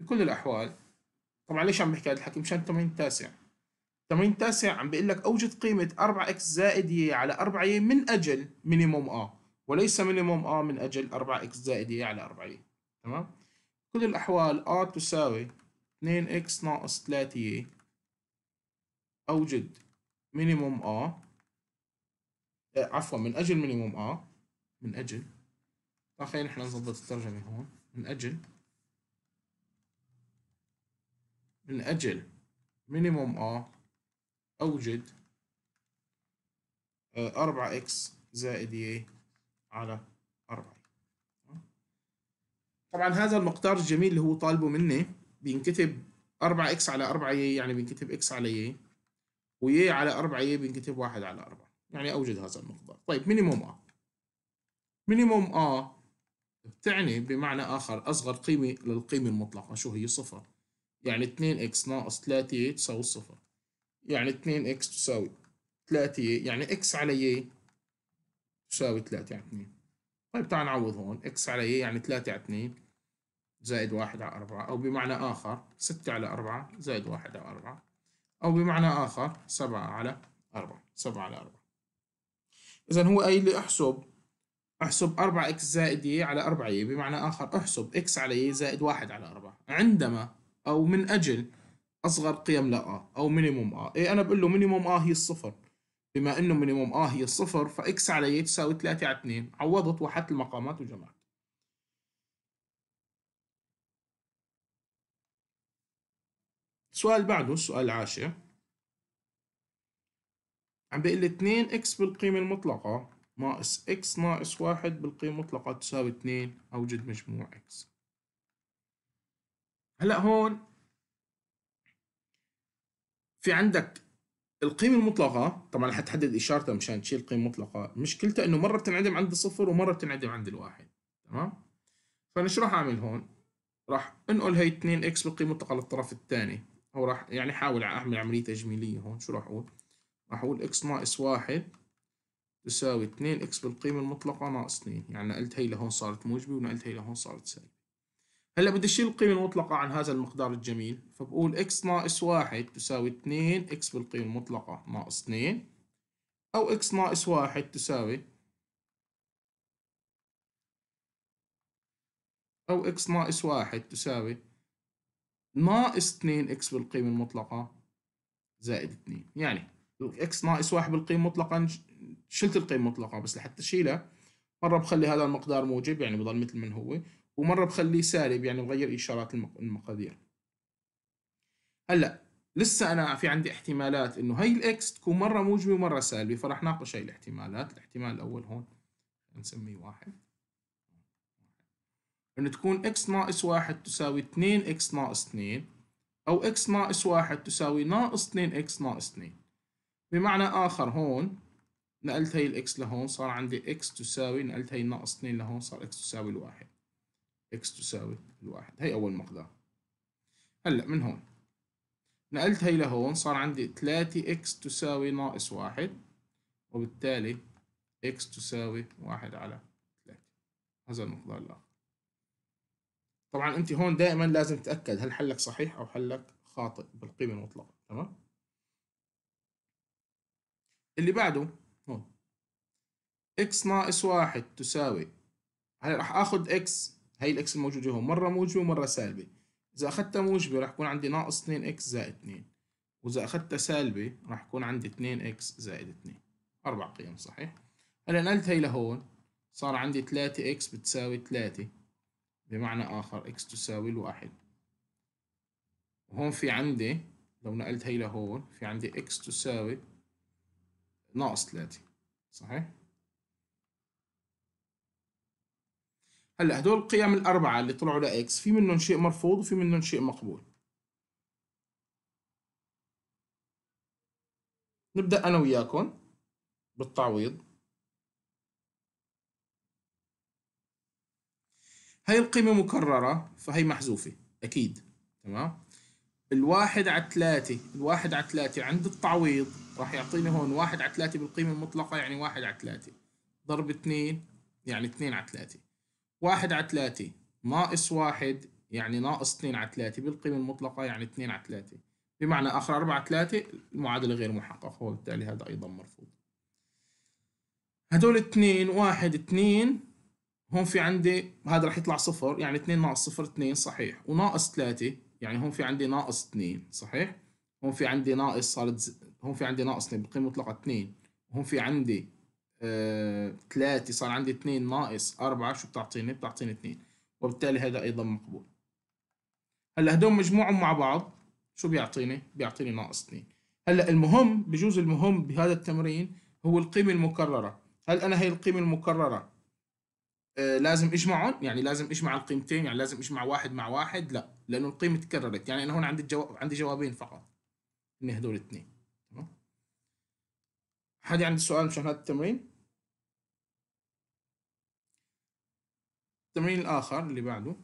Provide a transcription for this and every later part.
في كل الأحوال طبعا ليش عم بحكي هذا الحكي مشان التمرين التاسع التمرين التاسع عم بيقول لك أوجد قيمة 4 اكس زائد ي على 4 ي إيه من أجل مينيموم آ وليس مينيموم آ من أجل 4 اكس زائد ي على 4 ي إيه. تمام كل الأحوال آ تساوي 2 اكس ناقص 3 ي إيه. أوجد مينيموم آ آه، عفوا من أجل مينيموم آ من أجل خلينا نحن نظبط الترجمة هون من أجل من أجل مينيموم R أوجد 4 4x زائد A على 4 طبعا هذا المقدار الجميل اللي هو طالبه مني بينكتب 4 x على 4 4y يعني بينكتب x على يي ويي على 4 4y بينكتب 1 على 4 يعني أوجد هذا المقدار طيب مينيموم آ مينيموم آ بتعني بمعنى آخر أصغر قيمة للقيمة المطلقة شو هي صفر يعني 2x ناقص 3y إيه تساوي الصفر يعني 2x تساوي 3y إيه، يعني x على y إيه تساوي 3 على 2 طيب تعال نعوض هون x على y يعني 3 على 2 زائد 1 على 4 أو بمعنى آخر 6 على 4 زائد 1 على 4 أو بمعنى آخر 7 على 4 7 على 4 إذا هو قايل لي احسب احسب 4x زائد y على 4y بمعنى آخر احسب x على y زائد 1 على 4 عندما او من اجل اصغر قيم لآ او مينيموم آ اي انا بقول له مينيموم آ هي الصفر بما انه مينيموم آ هي الصفر فاكس على ي تساوي 3 على 2 عوضت وحدت المقامات وجمعت السؤال بعده السؤال العاشر عم بيقول لي 2 اكس بالقيمة المطلقة ناقص اكس ناقص واحد بالقيمة المطلقة تساوي 2 اوجد مجموع اكس هلا هون في عندك القيمة المطلقة طبعا حتحدد إشارتها مشان تشيل قيمة مطلقة مشكلتها إنه مرة بتنعدم عند الصفر ومرة بتنعدم عند الواحد تمام فأنا شو راح أعمل هون راح أنقل هي 2 إكس بالقيمة المطلقة للطرف الثاني أو راح يعني حاول أعمل عملية تجميلية هون شو راح أقول راح أقول إكس ناقص واحد تساوي 2 إكس بالقيمة المطلقة ناقص 2 يعني نقلت هي لهون صارت موجبة ونقلت هي لهون صارت سالبة هلا بدي اشيل القيمة المطلقة عن هذا المقدار الجميل فبقول x ناقص واحد تساوي 2 x بالقيمة المطلقة ناقص 2 أو x ناقص واحد تساوي أو x ناقص واحد تساوي ناقص 2 x بالقيمة المطلقة زائد 2 يعني اكس ناقص واحد بالقيمة المطلقة شلت القيمة المطلقة بس لحتى اشيلها مرة بخلي هذا المقدار موجب يعني بضل مثل ما هو ومره بخليه سالب يعني بغير اشارات المقادير هلا لسه انا في عندي احتمالات انه هي الاكس تكون مره موجبه ومره سالبه فراح ناقش هي الاحتمالات الاحتمال الاول هون نسميه واحد انه تكون اكس ناقص واحد تساوي 2 اكس ناقص 2 او اكس ناقص واحد تساوي ناقص 2 اكس ناقص 2 بمعنى اخر هون نقلت هي الاكس لهون صار عندي اكس تساوي نقلت هي ناقص 2 لهون صار اكس تساوي الواحد اكس تساوي الواحد هي أول مقدار هلأ من هون نقلت هي لهون صار عندي 3 اكس تساوي ناقص واحد وبالتالي اكس تساوي واحد على 3 هذا المقدار الآخر طبعا أنت هون دائما لازم تتأكد هل حلك صحيح أو حلك خاطئ بالقيمة المطلقة تمام اللي بعده هون اكس ناقص واحد تساوي هلا راح اخذ اكس هي الاكس الموجوده هون مره موجبه ومره سالبه اذا اخذتها موجبه راح يكون عندي ناقص 2 x زائد 2 واذا اخذتها سالبه راح يكون عندي 2 x زائد 2 اربع قيم صحيح هلا نقلت هي لهون صار عندي 3 x بتساوي 3 بمعنى اخر x تساوي الواحد وهون في عندي لو نقلت هي لهون في عندي x تساوي ناقص 3 صحيح هلا هدول القيم الأربعة اللي طلعوا لإكس في منهم شيء مرفوض وفي منهم شيء مقبول نبدأ أنا وياكم بالتعويض هاي القيمة مكررة فهي محذوفة أكيد تمام الواحد على ثلاثة الواحد على ثلاثة عند التعويض راح يعطيني هون واحد على ثلاثة بالقيمة المطلقة يعني واحد على ثلاثة ضرب اثنين يعني اثنين على ثلاثة واحد على ثلاثة ناقص واحد يعني ناقص اثنين على ثلاثة بالقيمة المطلقة يعني اثنين على ثلاثة بمعنى آخر أربعة على ثلاثة المعادلة غير محققة وبالتالي هذا أيضا مرفوض هدول اثنين واحد اثنين هون في عندي هذا رح يطلع صفر يعني اثنين ناقص صفر اثنين صحيح وناقص ثلاثة يعني هون في عندي ناقص اثنين صحيح هون في عندي ناقص صارت هون في عندي ناقص اثنين بالقيمة المطلقة اثنين هون في عندي ثلاثة صار عندي اثنين ناقص أربعة شو بتعطيني؟ بتعطيني اثنين وبالتالي هذا أيضا مقبول هلا هدول مجموعهم مع بعض شو بيعطيني؟ بيعطيني ناقص اثنين هلا المهم بجوز المهم بهذا التمرين هو القيمة المكررة هل أنا هي القيمة المكررة آه لازم اجمعهم يعني لازم اجمع القيمتين يعني لازم اجمع واحد مع واحد لا لانه القيمه تكررت يعني انا هون عندي الجواب عندي جوابين فقط هن هدول اثنين تمام حد عنده سؤال مشان هذا التمرين التمرين الآخر اللي بعده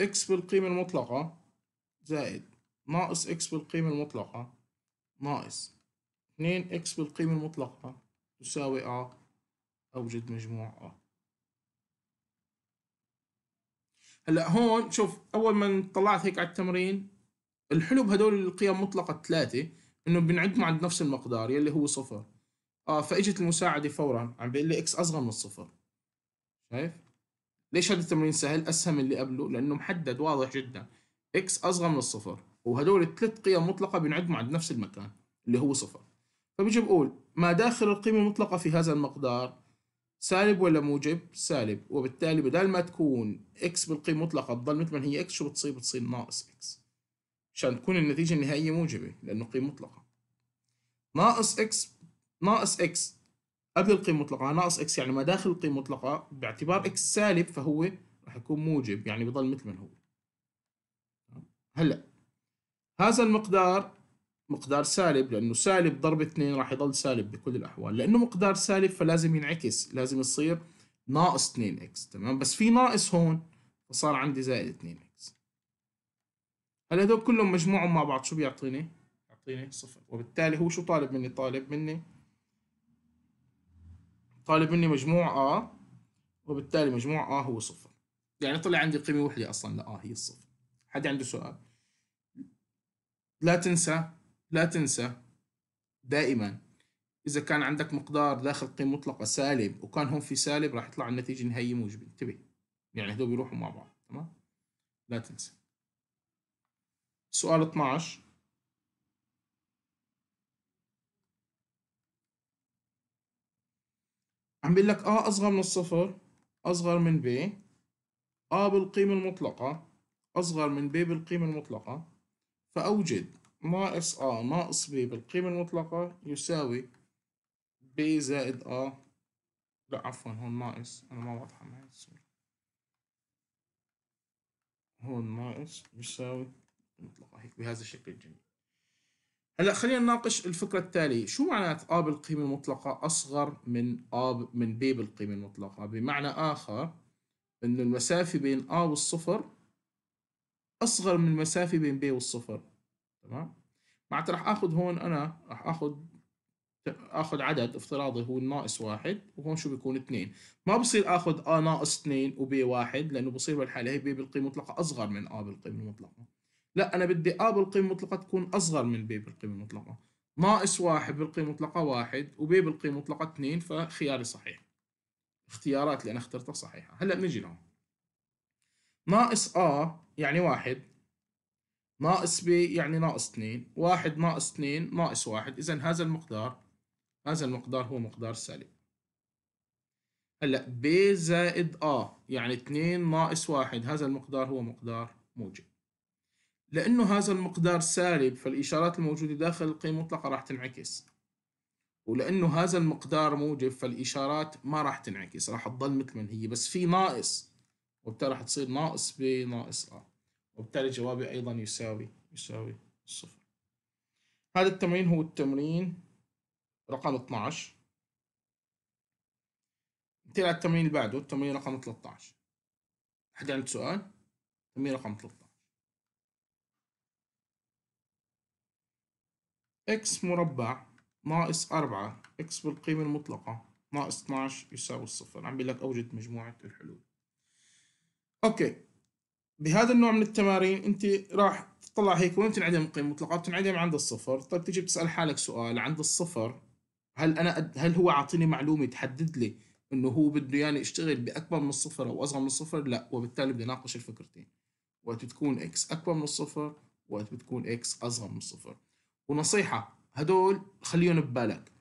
إكس بالقيمة المطلقة زائد ناقص إكس بالقيمة المطلقة ناقص 2 إكس بالقيمة المطلقة تساوي أ أوجد مجموع أ هلا هون شوف أول ما طلعت هيك على التمرين الحلو بهدول القيم مطلقة الثلاثة إنه بنعد عند نفس المقدار يلي هو صفر اه فاجت المساعده فورا عم بيقول لي اكس اصغر من الصفر شايف ليش هذا التمرين سهل اسهل من اللي قبله لانه محدد واضح جدا اكس اصغر من الصفر وهدول الثلاث قيم مطلقه بينعدموا عند نفس المكان اللي هو صفر فبيجي بقول ما داخل القيمه المطلقه في هذا المقدار سالب ولا موجب سالب وبالتالي بدل ما تكون اكس بالقيمه المطلقه تضل مثل ما هي اكس شو بتصير بتصير ناقص اكس عشان تكون النتيجه النهائيه موجبه لانه قيمه مطلقه ناقص اكس ناقص اكس قبل القيمة المطلقة ناقص اكس يعني ما داخل القيمة المطلقة باعتبار اكس سالب فهو رح يكون موجب يعني بضل مثل ما هو هلا هذا المقدار مقدار سالب لأنه سالب ضرب 2 راح يضل سالب بكل الأحوال لأنه مقدار سالب فلازم ينعكس لازم يصير ناقص 2 اكس تمام بس في ناقص هون فصار عندي زائد 2 اكس هلا هذول كلهم مجموعهم مع بعض شو بيعطيني؟ بيعطيني صفر وبالتالي هو شو طالب مني؟ طالب مني طالب مني مجموع آ وبالتالي مجموع آ هو صفر يعني طلع عندي قيمة وحدة أصلا لآ هي الصفر حد عنده سؤال لا تنسى لا تنسى دائما إذا كان عندك مقدار داخل قيم مطلقة سالب وكان هم في سالب راح يطلع النتيجة النهائية موجبة انتبه يعني هذول بيروحوا مع بعض تمام لا تنسى سؤال 12 عم بيقول لك آ أصغر من الصفر أصغر من ب آ بالقيمة المطلقة أصغر من ب بالقيمة المطلقة فأوجد ناقص آ ناقص ب بالقيمة المطلقة يساوي ب زائد آ لا عفوا هون ناقص أنا ما واضحة معي الصورة هون ناقص يساوي المطلقة هيك بهذا الشكل الجميل هلا خلينا نناقش الفكرة التالية، شو معنات آ بالقيمة المطلقة أصغر من آ ب... من ب بالقيمة المطلقة؟ بمعنى آخر إن المسافة بين آ والصفر أصغر من المسافة بين ب والصفر، تمام؟ معناتها راح آخذ هون أنا راح آخذ آخذ عدد افتراضي هو ناقص واحد وهون شو بيكون اثنين، ما بصير آخذ آ ناقص اثنين وب واحد لأنه بصير بالحالة هي ب بالقيمة المطلقة أصغر من آ بالقيمة المطلقة. لا انا بدي ا بالقيمه المطلقه تكون اصغر من بي بالقيمه المطلقه ناقص واحد بالقيمه المطلقه واحد وبي بالقيمه المطلقه اثنين فخياري صحيح اختيارات اللي انا اخترتها صحيحه هلا بنجي لهون ناقص ا يعني واحد ناقص بي يعني ناقص اثنين واحد ناقص اثنين ناقص واحد اذا هذا المقدار هذا المقدار هو مقدار سالب هلا ب زائد ا يعني اثنين ناقص واحد هذا المقدار هو مقدار موجب لأنه هذا المقدار سالب فالإشارات الموجودة داخل القيمة المطلقة راح تنعكس ولأنه هذا المقدار موجب فالإشارات ما راح تنعكس راح تضل مثل ما هي بس في ناقص وبالتالي راح تصير ناقص ب ناقص آ وبالتالي جوابي أيضا يساوي يساوي صفر هذا التمرين هو التمرين رقم 12 ننتقل على التمرين اللي بعده التمرين رقم 13 حد عنده سؤال؟ التمرين رقم 13 x مربع ناقص 4 x بالقيمة المطلقة ناقص 12 يساوي الصفر عم بيقول لك أوجد مجموعة الحلول أوكي بهذا النوع من التمارين أنت راح تطلع هيك وين بتنعدم القيمة المطلقة بتنعدم عند الصفر طيب تجي بتسأل حالك سؤال عند الصفر هل أنا أد... هل هو عاطيني معلومة تحدد لي إنه هو بده يعني يشتغل بأكبر من الصفر أو أصغر من الصفر لا وبالتالي بدي ناقش الفكرتين وقت بتكون x أكبر من الصفر وقت بتكون x أصغر من الصفر ونصيحة هدول خليهم ببالك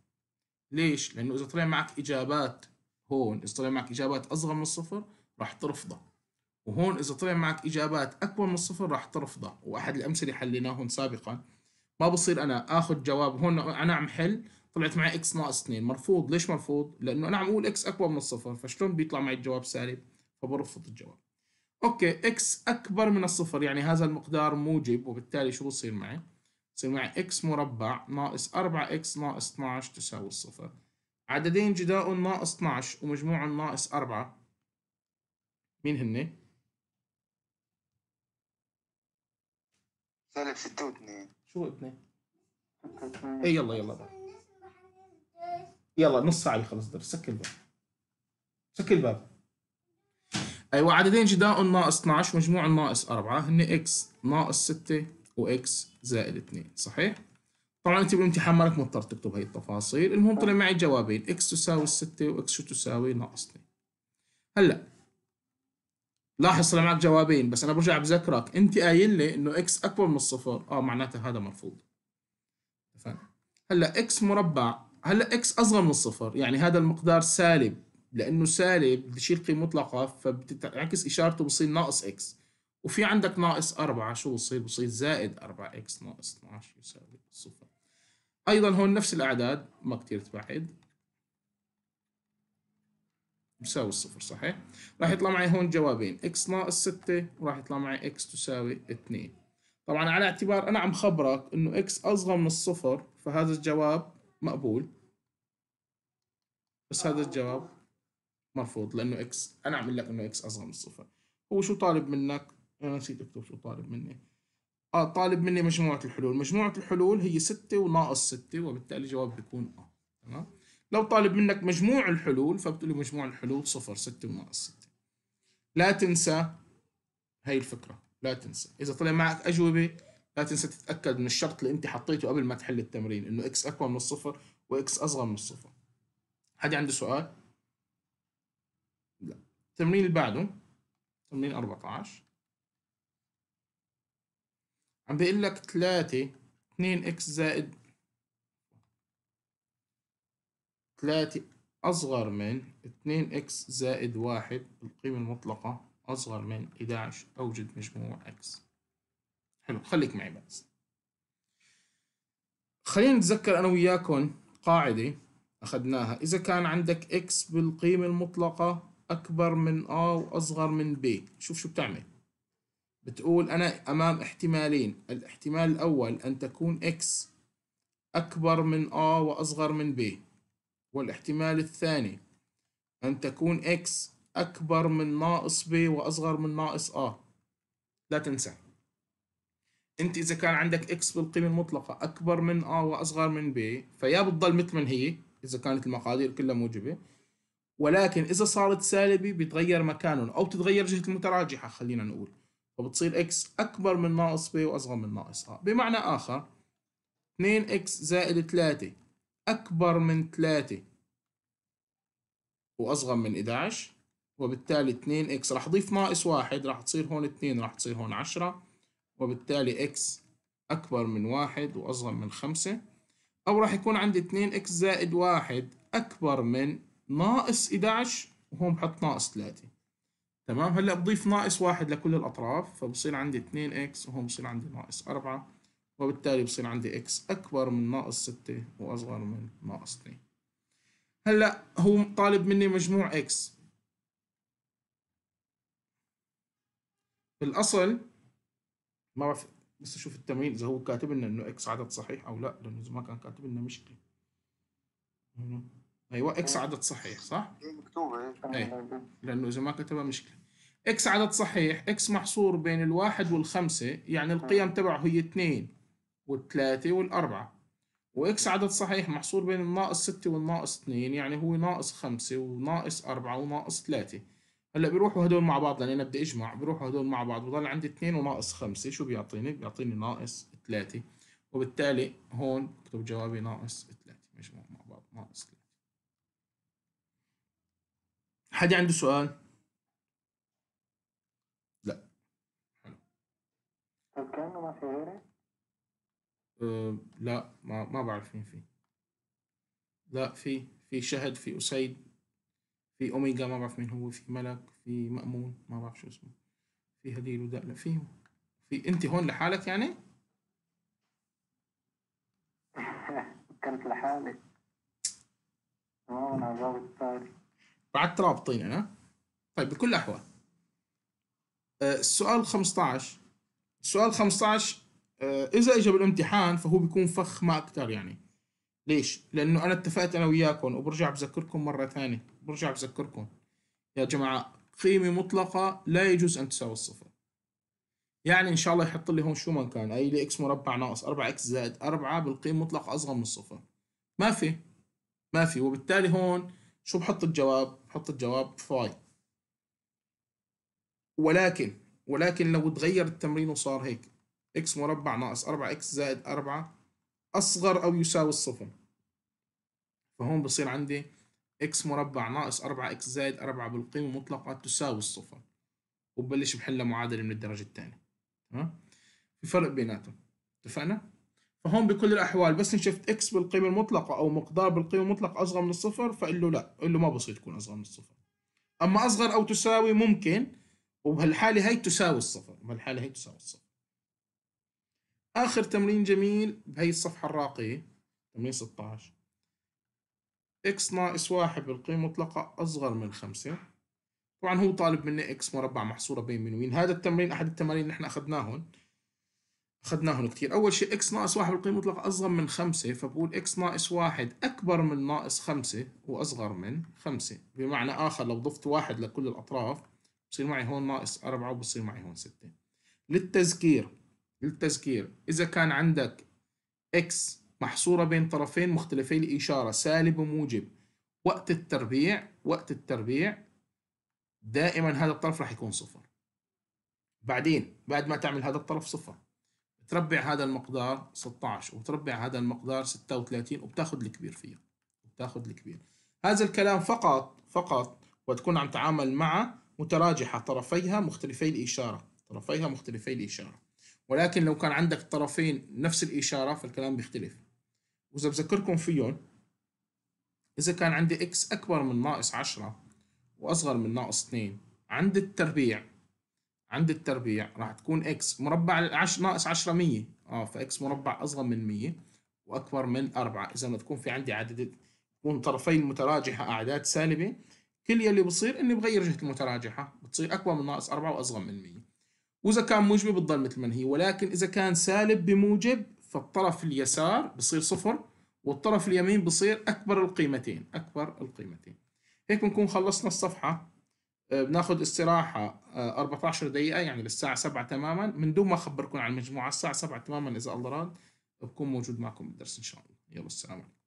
ليش؟ لأنه إذا طلع معك إجابات هون إذا طلع معك إجابات أصغر من الصفر راح ترفضها وهون إذا طلع معك إجابات أكبر من الصفر راح ترفضها وأحد الأمثلة حليناهم سابقا ما بصير أنا آخذ جواب هون أنا عم حل طلعت معي إكس ناقص 2 مرفوض ليش مرفوض؟ لأنه أنا عم أقول إكس أكبر من الصفر فشلون بيطلع معي الجواب سالب؟ فبرفض الجواب اوكي اكس اكبر من الصفر يعني هذا المقدار موجب وبالتالي شو بصير معي سمعي معي x مربع ناقص 4x ناقص 12 تساوي الصفر عددين جداء ناقص 12 ومجموع ناقص 4 مين هن؟ سالب 6 و2 شو 2 اي يلا يلا بقى. يلا نص ساعة بيخلص الدرس سكر الباب سكر الباب ايوه عددين جداء ناقص 12 مجموع ناقص 4 هن اكس ناقص 6 واكس زائد 2 صحيح؟ طبعا انت بالامتحان مالك مضطر تكتب هاي التفاصيل المهم طلع معي جوابين اكس تساوي 6 واكس تساوي ناقص 2 هلا لاحظ طلع معك جوابين بس انا برجع بذكرك انت قايل لي انه اكس اكبر من الصفر اه معناته هذا مرفوض اتفقنا هلا اكس مربع هلا اكس اصغر من الصفر يعني هذا المقدار سالب لانه سالب بشيل قيمه مطلقه فبتعكس اشارته بصير ناقص اكس وفي عندك ناقص 4 شو بصير؟ بصير زائد 4 اكس ناقص 12 يساوي صفر. ايضا هون نفس الاعداد ما كثير تبعد يساوي الصفر صحيح؟ راح يطلع معي هون جوابين اكس ناقص 6 وراح يطلع معي اكس تساوي 2. طبعا على اعتبار انا عم خبرك انه اكس اصغر من الصفر فهذا الجواب مقبول بس هذا الجواب مرفوض لانه اكس انا عم لك انه اكس اصغر من الصفر هو شو طالب منك انا نسيت اكتب شو طالب مني اه طالب مني مجموعة الحلول مجموعة الحلول هي ستة وناقص ستة وبالتالي الجواب بيكون اه تمام لو طالب منك مجموع الحلول فبتقول له مجموع الحلول صفر ستة وناقص ستة لا تنسى هي الفكرة لا تنسى إذا طلع معك أجوبة لا تنسى تتأكد من الشرط اللي أنت حطيته قبل ما تحل التمرين إنه إكس أقوى من الصفر وإكس أصغر من الصفر حد عنده سؤال؟ لا التمرين اللي بعده تمرين 14 عم بيقول لك 3 2 اكس زائد 3 أصغر من 2 اكس زائد 1 القيمة المطلقة أصغر من 11 أوجد مجموع اكس حلو خليك معي بس خلينا نتذكر أنا وياكم قاعدة أخذناها إذا كان عندك اكس بالقيمة المطلقة أكبر من A وأصغر من B شوف شو بتعمل بتقول أنا أمام احتمالين الاحتمال الأول أن تكون X أكبر من A وأصغر من B والاحتمال الثاني أن تكون X أكبر من ناقص B وأصغر من ناقص A لا تنسى أنت إذا كان عندك X بالقيمة المطلقة أكبر من A وأصغر من B فيا بتضل مثل ما هي إذا كانت المقادير كلها موجبة ولكن إذا صارت سالبة بيتغير مكانهم أو بتتغير جهة المتراجحة خلينا نقول فبتصير x أكبر من ناقص b وأصغر من ناقص a بمعنى آخر 2x زائد 3 أكبر من 3 وأصغر من 11 وبالتالي 2x راح أضيف ناقص واحد راح تصير هون 2 راح تصير هون 10 وبالتالي x أكبر من واحد وأصغر من 5 أو راح يكون عندي 2 x زائد واحد أكبر من ناقص 11 وهون بحط ناقص 3 تمام هلا بضيف ناقص واحد لكل الاطراف فبصير عندي 2 اكس وهون بصير عندي ناقص 4 وبالتالي بصير عندي اكس اكبر من ناقص 6 واصغر من ناقص 2 هلا هو طالب مني مجموع اكس بالاصل ما بعرف بس اشوف التمرين اذا هو كاتب لنا انه اكس عدد صحيح او لا لانه اذا ما كان كاتب لنا مشكله ايوه اكس أيوة. عدد صحيح صح؟ مكتوبه إيه، إيه. لانه اذا ما كتبها مشكله اكس عدد صحيح اكس محصور بين الواحد والخمسة يعني نعم. القيم تبعه هي اثنين والثلاثة والأربعة واكس عدد صحيح محصور بين الناقص ستة والناقص اثنين يعني هو ناقص خمسة وناقص أربعة وناقص ثلاثة هلا بيروحوا هدول مع بعض لأني أنا بدي أجمع بيروحوا هدول مع بعض بضل عندي اثنين وناقص خمسة شو بيعطيني؟ بيعطيني ناقص ثلاثة وبالتالي هون بكتب جوابي ناقص ثلاثة مجموع مع بعض ناقص ثلاثة حد عنده سؤال؟ أه لا ما ما بعرف مين في لا في في شهد في أسيد في أوميجا ما بعرف مين هو في ملك في مأمون ما بعرف شو اسمه في هديل وده لا في في أنت هون لحالك يعني؟ كنت لحالي هون على الباب بعد رابطين أنا طيب بكل الأحوال أه، السؤال 15 سؤال 15 آه، اذا اجى بالامتحان فهو بيكون فخ ما اكثر يعني ليش؟ لانه انا اتفقت انا وياكم وبرجع بذكركم مره ثانيه برجع بذكركم يا جماعه قيمه مطلقه لا يجوز ان تساوي الصفر يعني ان شاء الله يحط لي هون شو ما كان اي لي اكس مربع ناقص 4 اكس زائد 4 بالقيمه مطلقه اصغر من الصفر ما في ما في وبالتالي هون شو بحط الجواب؟ بحط الجواب فاي ولكن ولكن لو تغير التمرين وصار هيك x مربع ناقص 4x زائد 4 أصغر أو يساوي الصفر فهون بصير عندي x مربع ناقص 4x زائد 4 بالقيمة المطلقة تساوي الصفر وببلش بحلها معادلة من الدرجة الثانية تمام في فرق بيناتهم اتفقنا؟ فهون بكل الأحوال بس نشفت x بالقيمة المطلقة أو مقدار بالقيمة المطلقة أصغر من الصفر فقل له لا قل له ما بصير تكون أصغر من الصفر أما أصغر أو تساوي ممكن وبهالحالة هاي تساوي الصفر بهالحالة هاي تساوي الصفر آخر تمرين جميل بهي الصفحة الراقية تمرين 16 إكس ناقص واحد بالقيمة المطلقة أصغر من خمسة طبعا هو طالب مني إكس مربع محصورة بين من وين هذا التمرين أحد التمارين اللي احنا أخذناهن أخذناهن كتير أول شيء إكس ناقص واحد بالقيمة المطلقة أصغر من خمسة فبقول إكس ناقص واحد أكبر من ناقص خمسة وأصغر من خمسة بمعنى آخر لو ضفت واحد لكل الأطراف بصير معي هون ناقص 4 وبصير معي هون 6 للتذكير للتذكير إذا كان عندك x محصورة بين طرفين مختلفي الإشارة سالب وموجب وقت التربيع وقت التربيع دائما هذا الطرف راح يكون صفر بعدين بعد ما تعمل هذا الطرف صفر بتربع هذا المقدار 16 وتربع هذا المقدار 36 وبتاخذ الكبير فيها بتاخذ الكبير هذا الكلام فقط فقط وتكون عم تعامل مع متراجحه طرفيها مختلفي الاشاره طرفيها مختلفي الاشاره ولكن لو كان عندك طرفين نفس الاشاره فالكلام بيختلف واذا بذكركم فيهم اذا كان عندي اكس اكبر من ناقص 10 واصغر من ناقص 2 عند التربيع عند التربيع راح تكون اكس مربع ناقص 10 100 اه فاكس مربع اصغر من 100 واكبر من 4 اذا ما تكون في عندي عدد تكون طرفين متراجحه اعداد سالبه كل يلي بصير اني بغير جهه المتراجحه بتصير اكبر من ناقص 4 واصغر من 100 واذا كان موجبه بتضل مثل ما هي ولكن اذا كان سالب بموجب فالطرف اليسار بصير صفر والطرف اليمين بصير اكبر القيمتين اكبر القيمتين هيك بنكون خلصنا الصفحه آه، بناخذ استراحه 14 آه، دقيقه يعني للساعه 7 تماما من دون ما اخبركم عن المجموعه الساعه 7 تماما اذا الله راد بكون موجود معكم بالدرس ان شاء الله يلا السلام عليكم